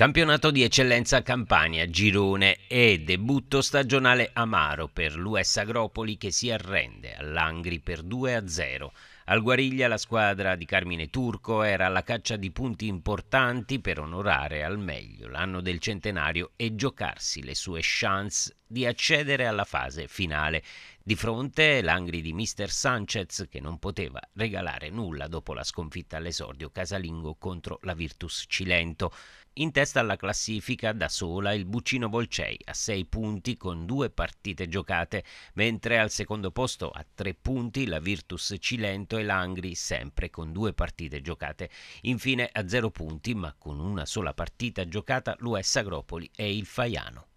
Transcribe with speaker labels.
Speaker 1: Campionato di eccellenza Campania, girone e debutto stagionale amaro per l'US Agropoli che si arrende all'Angri per 2-0. Al Guariglia la squadra di Carmine Turco era alla caccia di punti importanti per onorare al meglio l'anno del centenario e giocarsi le sue chance di accedere alla fase finale. Di fronte l'angri di Mister Sanchez che non poteva regalare nulla dopo la sconfitta all'esordio casalingo contro la Virtus Cilento. In testa alla classifica da sola il Buccino Volcei a 6 punti con due partite giocate, mentre al secondo posto a 3 punti la Virtus Cilento e Langri sempre con due partite giocate. Infine a zero punti ma con una sola partita giocata l'US Agropoli e il
Speaker 2: Faiano.